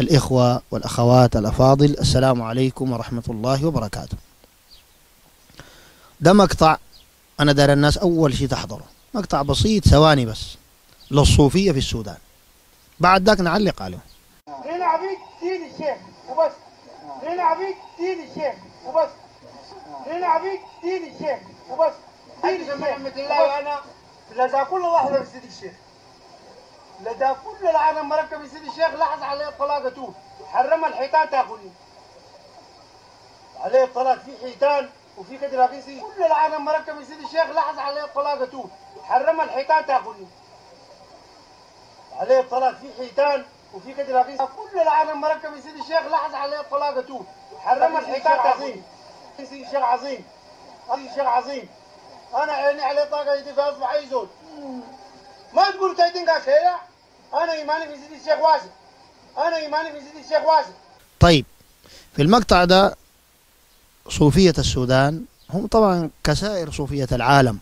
الإخوة والأخوات الأفاضل السلام عليكم ورحمة الله وبركاته ده مقطع أنا دار الناس أول شيء تحضره مقطع بسيط ثواني بس للصوفية في السودان بعد ذاك نعلق عليه عبيد دين الشيخ وبس عبيد دين الشيخ وبس عبيد دين الشيخ وبس دين الشيخ محمد الله وأنا لذا كل واحد بس دين الشيخ لدى كل العالم مركب سيدي الشيخ لاحظ عليه طلاقته حرم الحيطان تاكلني عليه طلاق في حيتان وفي كدرابيسي كل العالم مركب سيدي الشيخ لاحظ عليه طلاقته حرم الحيطان تاكلني عليه طلاق في حيتان وفي كدرابيسي كل العالم مركب سيدي الشيخ لاحظ عليه طلاقته حرم الحيطان تاكلني سيدي الشيخ عظيم سيدي الشيخ عظيم انا عيني عليه طاقه يدي اي زول ما تقول تايدين كاشيه انا ايماني في سيدي الشيخ واسد انا ايماني في سيدي الشيخ واسد طيب في المقطع ده صوفية السودان هم طبعا كسائر صوفية العالم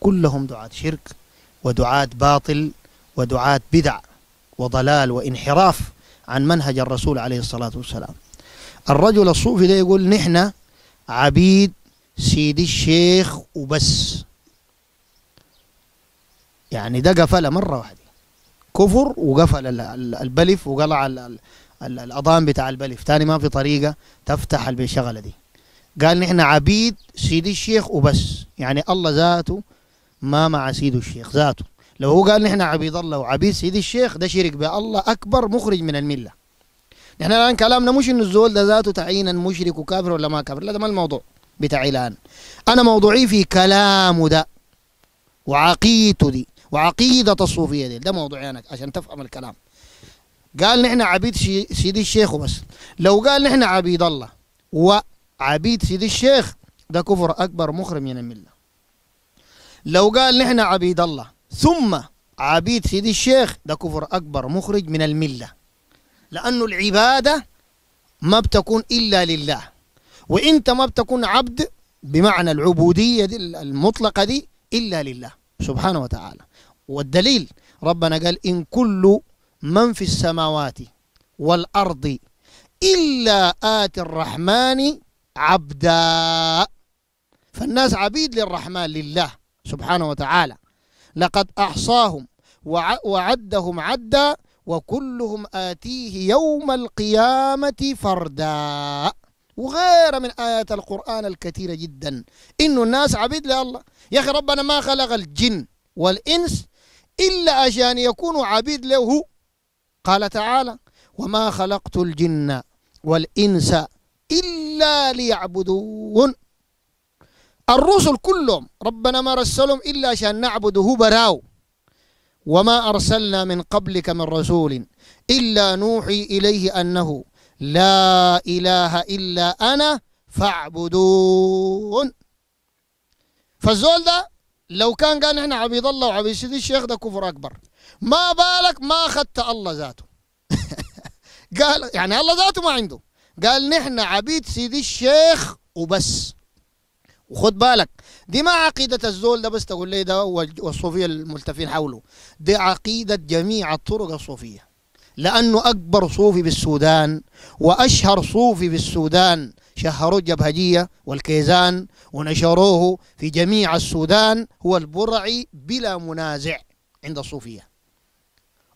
كلهم دعاة شرك ودعاة باطل ودعاة بدع وضلال وانحراف عن منهج الرسول عليه الصلاة والسلام الرجل الصوفي ده يقول نحن عبيد سيدي الشيخ وبس يعني ده قفلة مرة واحدة كفر وقفل البلف وقلع الاضان بتاع البلف تاني ما في طريقه تفتح الشغله دي قال نحن عبيد سيدي الشيخ وبس يعني الله ذاته ما مع سيد الشيخ ذاته لو هو قال نحن عبيد الله وعبيد سيد الشيخ ده شرك بالله اكبر مخرج من المله نحن الان كلامنا مش انه الزول ده ذاته تعينا مشرك وكافر ولا ما كافر لا ده ما الموضوع بتاعي الان انا موضوعي في كلامه ده وعقيدته دي وعقيدة الصوفية دي ده موضوعنا عشان تفهم الكلام قال نحن عبيد سيدي الشيخ وبس لو قال نحن عبيد الله وعبيد سيدي الشيخ ده كفر أكبر مخرم من الملة لو قال نحن عبيد الله ثم عبيد سيدي الشيخ ده كفر أكبر مخرج من الملة لأنه العبادة ما بتكون إلا لله وإنت ما بتكون عبد بمعنى العبودية دي المطلقة دي إلا لله سبحانه وتعالى والدليل ربنا قال إن كل من في السماوات والأرض إلا آتي الرحمن عبدا فالناس عبيد للرحمن لله سبحانه وتعالى لقد أحصاهم وعدهم عدا وكلهم آتيه يوم القيامة فردا وغير من آيات القرآن الكثيرة جدا إنه الناس عبيد لله يا أخي ربنا ما خلق الجن والإنس إلا عشان يكونوا عبيد له قال تعالى وما خلقت الجن والإنس إلا ليعبدون الرسل كلهم ربنا ما رسلهم إلا عشان نعبده براو وما أرسلنا من قبلك من رسول إلا نوحي إليه أنه لا إله إلا أنا فاعبدون فالزول ده لو كان قال نحن عبيد الله وعبيد سيدي الشيخ ده كفر اكبر ما بالك ما اخذت الله ذاته قال يعني الله ذاته ما عنده قال نحن عبيد سيدي الشيخ وبس وخد بالك دي ما عقيدة الزول ده بس تقول لي ده والصوفية الملتفين حوله دي عقيدة جميع الطرق الصوفية لأنه أكبر صوفي بالسودان وأشهر صوفي بالسودان شهروا جبهجية والكيزان ونشروه في جميع السودان هو البرعي بلا منازع عند الصوفية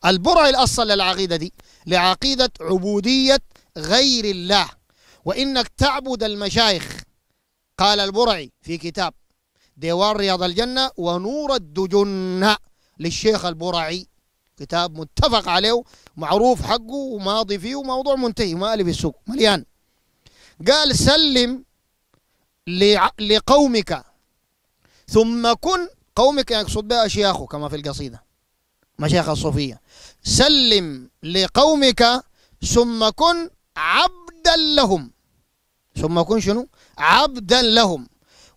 البرعي الأصل للعقيدة دي لعقيدة عبودية غير الله وإنك تعبد المشايخ قال البرعي في كتاب ديوان رياض الجنة ونور الدجنة للشيخ البرعي كتاب متفق عليه معروف حقه وماضي فيه وموضوع منتهي ما في السوق مليان قال سلم لقومك ثم كن قومك يقصد بها أشياخه كما في القصيدة مشايخ الصوفية سلم لقومك ثم كن عبدا لهم ثم كن شنو عبدا لهم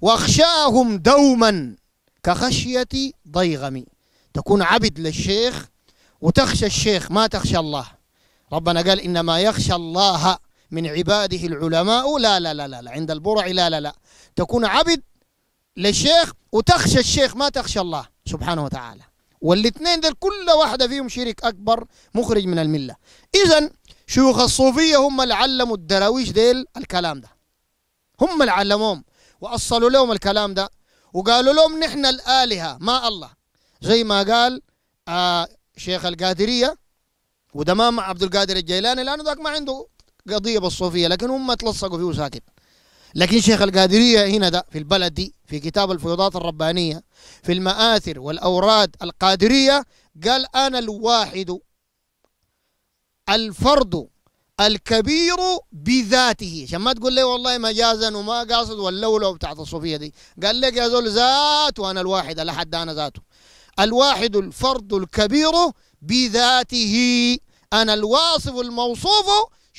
واخشاهم دوما كخشية ضيغم تكون عبد للشيخ وتخشى الشيخ ما تخشى الله ربنا قال إنما يخشى الله من عباده العلماء لا لا لا لا, لا. عند البرع لا لا لا تكون عبد للشيخ وتخشى الشيخ ما تخشى الله سبحانه وتعالى والاثنين ذل كل واحدة فيهم شرك أكبر مخرج من الملة إذا شيوخ الصوفية هم اللي علموا الدراويش ديل الكلام ده هم اللي علموهم وأصلوا لهم الكلام ده وقالوا لهم نحن الآلهة ما الله زي ما قال آه شيخ القادرية وده ما مع عبد القادر الجيلاني لأنه ذاك ما عنده قضيه بالصوفيه لكن هم تلصقوا فيه ساكت لكن شيخ القادريه هنا ده في البلد دي في كتاب الفيضات الربانيه في المآثر والاوراد القادريه قال انا الواحد الفرد الكبير بذاته عشان ما تقول لي والله مجازا وما قاصد واللولو بتاعت الصوفيه دي قال لك يا زول ذات وانا الواحد لحد انا ذاته الواحد الفرد الكبير بذاته انا الواصف الموصوف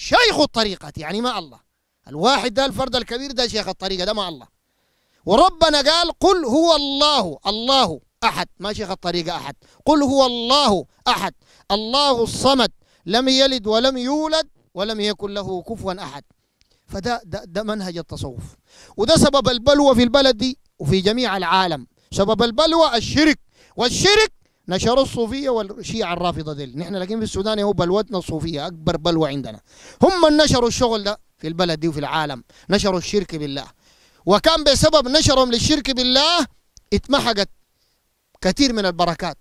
شيخ الطريقة يعني مع الله الواحد ده الفرد الكبير ده شيخ الطريقة ده مع الله وربنا قال قل هو الله الله أحد ما شيخ الطريقة أحد قل هو الله أحد الله الصمد لم يلد ولم يولد ولم يكن له كفوا أحد فده ده, ده منهج التصوف وده سبب البلوى في البلد دي وفي جميع العالم سبب البلوى الشرك والشرك نشروا الصوفية والشيعة الرافضة ديل نحن لكن في السودان هو بلوتنا الصوفية أكبر بلوة عندنا هم نشروا الشغل ده في البلد دي وفي العالم نشروا الشرك بالله وكان بسبب نشرهم للشرك بالله اتمحقت كثير من البركات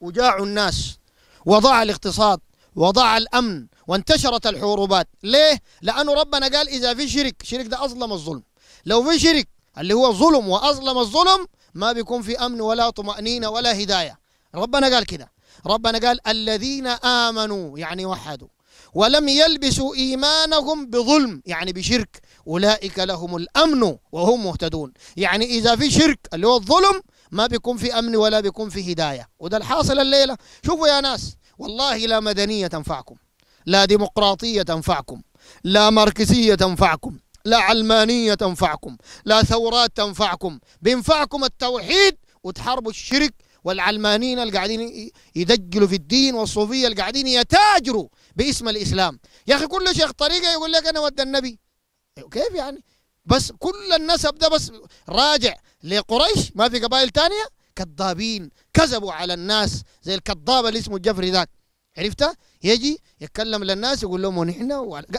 وجاعوا الناس وضاع الاقتصاد وضاع الأمن وانتشرت الحروبات ليه؟ لأنه ربنا قال إذا في شرك شرك ده أظلم الظلم لو في شرك اللي هو ظلم وأظلم الظلم ما بيكون في أمن ولا طمأنينة ولا هداية ربنا قال كده ربنا قال الذين آمنوا يعني وحدوا ولم يلبسوا إيمانهم بظلم يعني بشرك أولئك لهم الأمن وهم مهتدون يعني إذا في شرك اللي هو الظلم ما بيكون في أمن ولا بيكون في هداية وده الحاصل الليلة شوفوا يا ناس والله لا مدنية تنفعكم لا ديمقراطية تنفعكم لا ماركسية تنفعكم لا علمانية تنفعكم لا ثورات تنفعكم بينفعكم التوحيد وتحاربوا الشرك والعلمانيين اللي قاعدين يدجلوا في الدين والصوفيه اللي قاعدين يتاجروا باسم الاسلام يا اخي كل شيخ طريقه يقول لك انا ود النبي أيوة، كيف يعني بس كل النسب ده بس راجع لقريش ما في قبائل تانية كذابين كذبوا على الناس زي الكذاب اللي اسمه جفري ذاك عرفتها يجي يتكلم للناس يقول لهم ونحن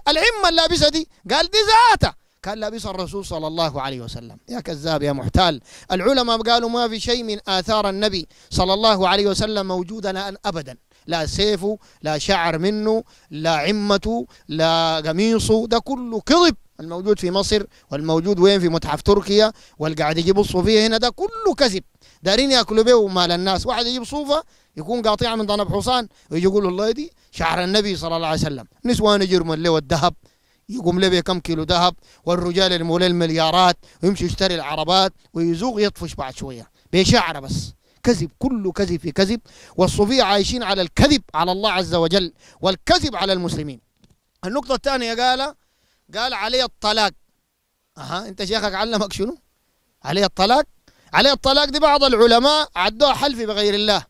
العمه اللابسه دي قال دي ذاتها كان لابسها الرسول صلى الله عليه وسلم يا كذاب يا محتال العلماء قالوا ما في شيء من آثار النبي صلى الله عليه وسلم موجودة الآن أبدا لا سيفه لا شعر منه لا عمته لا قميصه ده كله كذب الموجود في مصر والموجود وين في متحف تركيا والقاعد يجيب الصوفية هنا ده كله كذب دارين ياكلوا به مال الناس واحد يجيب صوفة يكون قاطعة من ضنب حصان ويجي يقول الله دي شعر النبي صلى الله عليه وسلم نسوان جرم اللي والذهب يقوم له كم كيلو ذهب والرجال اللي المليارات ويمشي يشتري العربات ويزوغ يطفش بعد شويه بشعره بس كذب كله كذب في كذب والصوفيه عايشين على الكذب على الله عز وجل والكذب على المسلمين النقطه الثانيه قال قال علي الطلاق اها انت شيخك علمك شنو علي الطلاق علي الطلاق دي بعض العلماء عدوها حلف بغير الله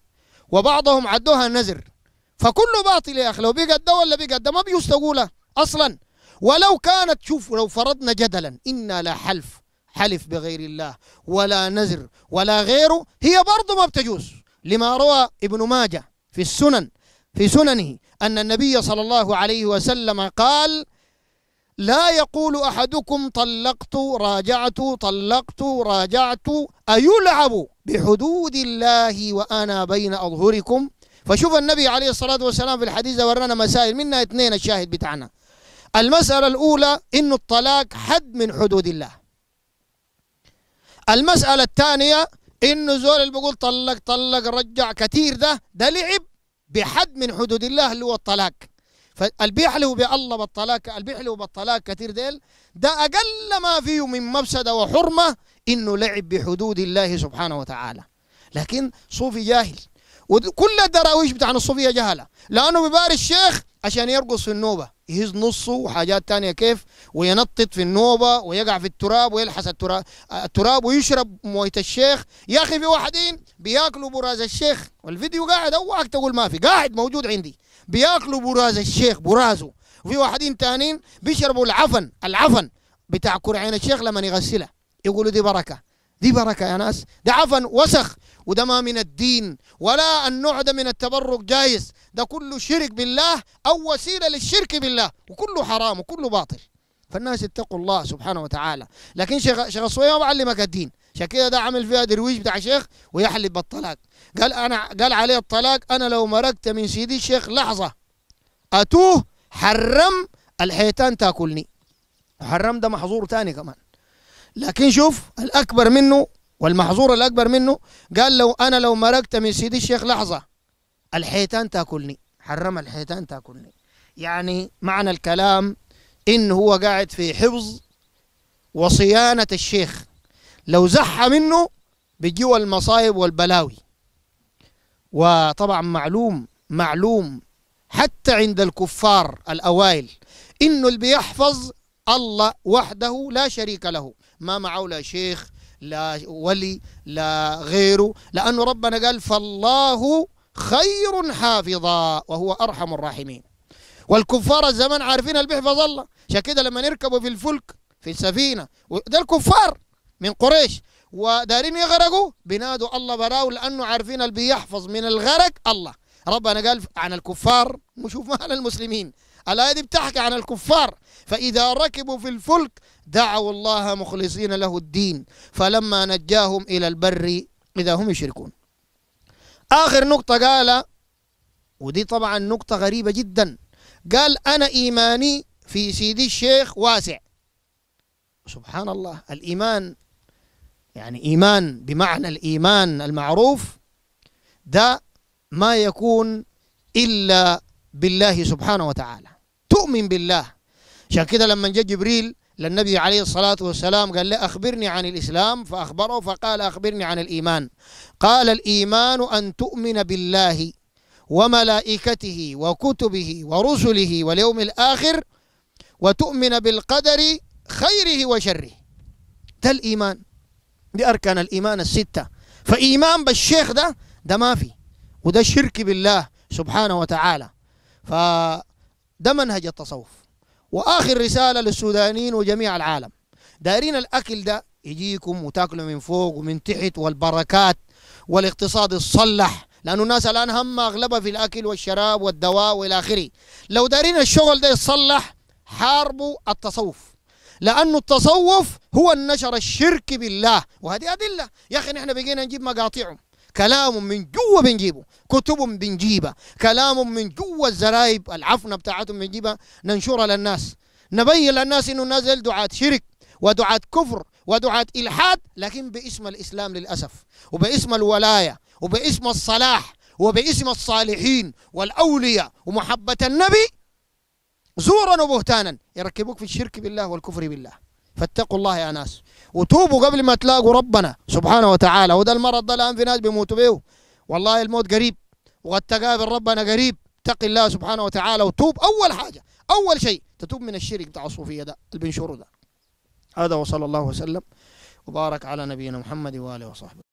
وبعضهم عدوها نذر فكله باطل يا اخي لو بيقى ده ولا بيقى ده ما بيستووا تقولها اصلا ولو كانت شوف لو فرضنا جدلا إنا لا حلف حلف بغير الله ولا نزر ولا غيره هي برضه ما بتجوز لما روى ابن ماجه في السنن في سننه أن النبي صلى الله عليه وسلم قال لا يقول أحدكم طلقت راجعت طلقت راجعت أيلعب بحدود الله وأنا بين أظهركم فشوف النبي عليه الصلاة والسلام في الحديث ورنا مسائل منا اثنين الشاهد بتاعنا المسألة الأولى إن الطلاق حد من حدود الله المسألة الثانية إنه زول اللي بيقول طلق طلق رجع كثير ده ده لعب بحد من حدود الله اللي هو الطلاق فالبيحلو بالله بالطلاق البيحلو بالطلاق كثير ديل ده أقل ما فيه من مفسدة وحرمة إنه لعب بحدود الله سبحانه وتعالى لكن صوفي جاهل وكل الدراويش بتاعنا الصوفية جهلة لأنه ببار الشيخ عشان يرقص في النوبة يهز نصه وحاجات تانية كيف وينطط في النوبة ويقع في التراب ويلحس التراب, التراب ويشرب موية الشيخ يا أخي في واحدين بياكلوا براز الشيخ والفيديو قاعد أوعك تقول ما في قاعد موجود عندي بياكلوا براز الشيخ برازه وفي واحدين تانيين بيشربوا العفن العفن بتاع كرعين الشيخ لما يغسلها يقولوا دي بركة دي بركة يا ناس ده عفن وسخ وده ما من الدين ولا النوع ده من التبرك جايز ده كله شرك بالله أو وسيلة للشرك بالله وكله حرام وكله باطل فالناس اتقوا الله سبحانه وتعالى لكن شيخ شيخ الصويا ما علمك الدين عشان كده ده عمل فيها درويش بتاع شيخ ويحلب بالطلاق قال انا قال عليه الطلاق انا لو مرقت من سيدي الشيخ لحظه اتوه حرم الحيتان تاكلني حرم ده محظور تاني كمان لكن شوف الاكبر منه والمحظور الأكبر منه قال لو أنا لو مرقت من سيدي الشيخ لحظة الحيتان تاكلني حرم الحيتان تاكلني يعني معنى الكلام إن هو قاعد في حفظ وصيانة الشيخ لو زح منه بيجيوا المصايب والبلاوي وطبعا معلوم معلوم حتى عند الكفار الأوائل إنه اللي بيحفظ الله وحده لا شريك له ما معه لا شيخ لا ولي لا غيره لأنه ربنا قال فالله خير حافظا وهو أرحم الراحمين والكفار الزمان عارفين اللي بيحفظ الله عشان كده لما يركبوا في الفلك في السفينة ده الكفار من قريش ودارين يغرقوا بينادوا الله براه لأنه عارفين اللي بيحفظ من الغرق الله ربنا قال عن الكفار نشوف مال المسلمين الآية دي بتحكي عن الكفار فإذا ركبوا في الفلك دعوا الله مخلصين له الدين فلما نجاهم إلى البر إذا هم يشركون آخر نقطة قال ودي طبعا نقطة غريبة جدا قال أنا إيماني في سيدي الشيخ واسع سبحان الله الإيمان يعني إيمان بمعنى الإيمان المعروف ده ما يكون إلا بالله سبحانه وتعالى تؤمن بالله عشان كده لما جاء جبريل للنبي عليه الصلاة والسلام قال له أخبرني عن الإسلام فأخبره فقال أخبرني عن الإيمان قال الإيمان أن تؤمن بالله وملائكته وكتبه ورسله واليوم الآخر وتؤمن بالقدر خيره وشره ده الإيمان دي أركان الإيمان الستة فإيمان بالشيخ ده ده ما في وده الشرك بالله سبحانه وتعالى فده منهج التصوف واخر رساله للسودانيين وجميع العالم دايرين الاكل ده يجيكم وتاكلوا من فوق ومن تحت والبركات والاقتصاد الصلح لانه الناس الان هم اغلبها في الاكل والشراب والدواء والى اخره لو دارين الشغل ده يتصلح حاربوا التصوف لانه التصوف هو النشر الشرك بالله وهذه ادله يا اخي نحن بقينا نجيب مقاطعهم كلام من جوا بنجيبه كتب بنجيبها كلام من جوا الزرايب العفنه بتاعتهم بنجيبها ننشرها للناس نبين للناس انه نازل دعاة شرك ودعاة كفر ودعاة الحاد لكن باسم الاسلام للاسف وباسم الولايه وباسم الصلاح وباسم الصالحين والاولياء ومحبه النبي زورا وبهتانا يركبوك في الشرك بالله والكفر بالله فاتقوا الله يا ناس وتوبوا قبل ما تلاقوا ربنا سبحانه وتعالى وده المرض ده الان في ناس بيموتوا به والله الموت قريب وقد تقابل ربنا قريب اتق الله سبحانه وتعالى وتوب اول حاجه اول شيء تتوب من الشرك بتاع الصوفيه ده اللي ده هذا وصلى الله وسلم وبارك على نبينا محمد واله وصحبه